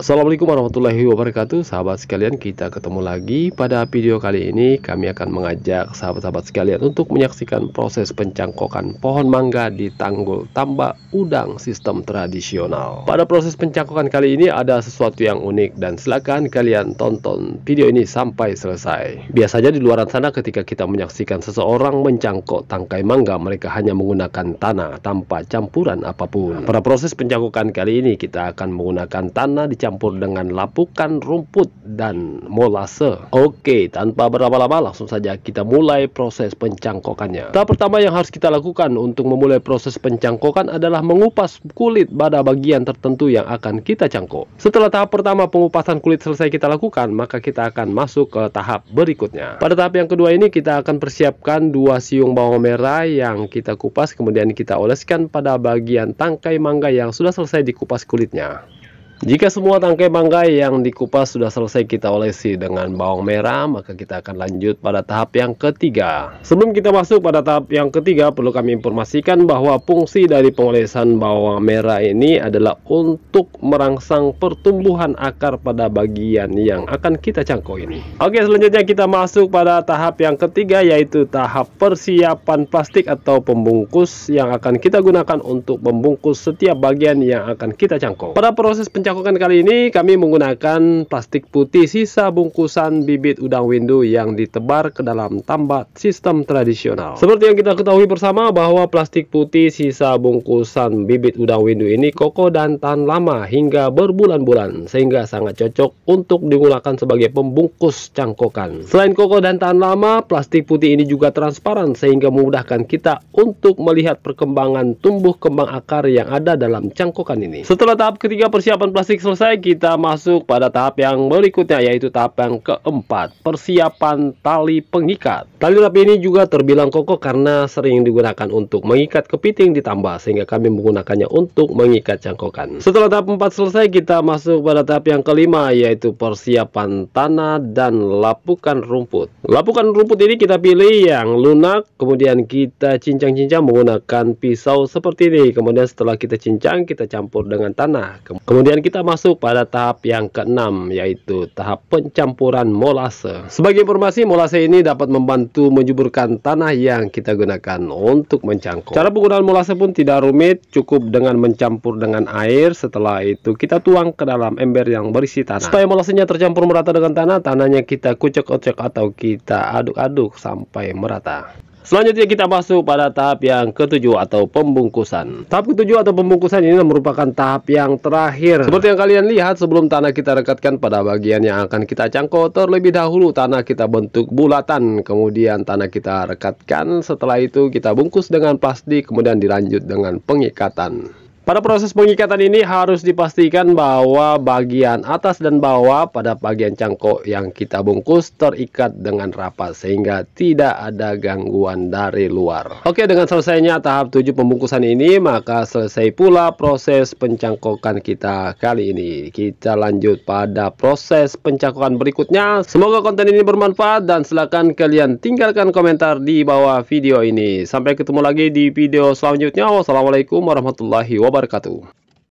Assalamualaikum warahmatullahi wabarakatuh Sahabat sekalian kita ketemu lagi pada video kali ini Kami akan mengajak sahabat-sahabat sekalian untuk menyaksikan proses pencangkokan pohon mangga di tanggul tambak udang sistem tradisional Pada proses pencangkokan kali ini ada sesuatu yang unik Dan silakan kalian tonton video ini sampai selesai Biasanya di luar sana ketika kita menyaksikan seseorang mencangkok tangkai mangga Mereka hanya menggunakan tanah tanpa campuran apapun Pada proses pencangkokan kali ini kita akan menggunakan tanah dicampur dicampur dengan lapukan rumput dan molase. Oke, tanpa berlama-lama langsung saja kita mulai proses pencangkokannya. Tahap pertama yang harus kita lakukan untuk memulai proses pencangkokan adalah mengupas kulit pada bagian tertentu yang akan kita cangkok. Setelah tahap pertama pengupasan kulit selesai kita lakukan, maka kita akan masuk ke tahap berikutnya. Pada tahap yang kedua ini kita akan persiapkan dua siung bawang merah yang kita kupas kemudian kita oleskan pada bagian tangkai mangga yang sudah selesai dikupas kulitnya. Jika semua tangkai bangkai yang dikupas sudah selesai kita olesi dengan bawang merah, maka kita akan lanjut pada tahap yang ketiga. Sebelum kita masuk pada tahap yang ketiga, perlu kami informasikan bahwa fungsi dari pengolesan bawang merah ini adalah untuk merangsang pertumbuhan akar pada bagian yang akan kita cangkok ini. Oke, selanjutnya kita masuk pada tahap yang ketiga yaitu tahap persiapan plastik atau pembungkus yang akan kita gunakan untuk membungkus setiap bagian yang akan kita cangkok. Pada proses pencangkokan cakokan kali ini kami menggunakan plastik putih sisa bungkusan bibit udang windu yang ditebar ke dalam tambat sistem tradisional. Seperti yang kita ketahui bersama bahwa plastik putih sisa bungkusan bibit udang windu ini kokoh dan tahan lama hingga berbulan-bulan sehingga sangat cocok untuk digunakan sebagai pembungkus cangkokan. Selain kokoh dan tahan lama, plastik putih ini juga transparan sehingga memudahkan kita untuk melihat perkembangan tumbuh kembang akar yang ada dalam cangkokan ini. Setelah tahap ketiga persiapan masih selesai, kita masuk pada tahap yang berikutnya yaitu tahap yang keempat, persiapan tali pengikat. Tali lap ini juga terbilang kokoh karena sering digunakan untuk mengikat kepiting ditambah sehingga kami menggunakannya untuk mengikat cangkokan. Setelah tahap 4 selesai, kita masuk pada tahap yang kelima yaitu persiapan tanah dan lapukan rumput. Lapukan rumput ini kita pilih yang lunak, kemudian kita cincang-cincang menggunakan pisau seperti ini. Kemudian setelah kita cincang, kita campur dengan tanah. Kemudian kita kita masuk pada tahap yang keenam yaitu tahap pencampuran molase. Sebagai informasi, molase ini dapat membantu menyuburkan tanah yang kita gunakan untuk mencangkul. Cara penggunaan molase pun tidak rumit, cukup dengan mencampur dengan air. Setelah itu kita tuang ke dalam ember yang berisi tanah. Supaya molasenya tercampur merata dengan tanah, tanahnya kita kucek kucek atau kita aduk-aduk sampai merata. Selanjutnya kita masuk pada tahap yang ketujuh atau pembungkusan. Tahap ketujuh atau pembungkusan ini merupakan tahap yang terakhir. Seperti yang kalian lihat sebelum tanah kita rekatkan pada bagian yang akan kita cangkok terlebih dahulu tanah kita bentuk bulatan. Kemudian tanah kita rekatkan. Setelah itu kita bungkus dengan plastik kemudian dilanjut dengan pengikatan. Pada proses pengikatan ini harus dipastikan bahwa bagian atas dan bawah pada bagian cangkok yang kita bungkus terikat dengan rapat sehingga tidak ada gangguan dari luar. Oke, dengan selesainya tahap 7 pembungkusan ini, maka selesai pula proses pencangkokan kita kali ini. Kita lanjut pada proses pencangkokan berikutnya. Semoga konten ini bermanfaat dan silakan kalian tinggalkan komentar di bawah video ini. Sampai ketemu lagi di video selanjutnya. Wassalamualaikum warahmatullahi wabarakatuh wabarakatuh.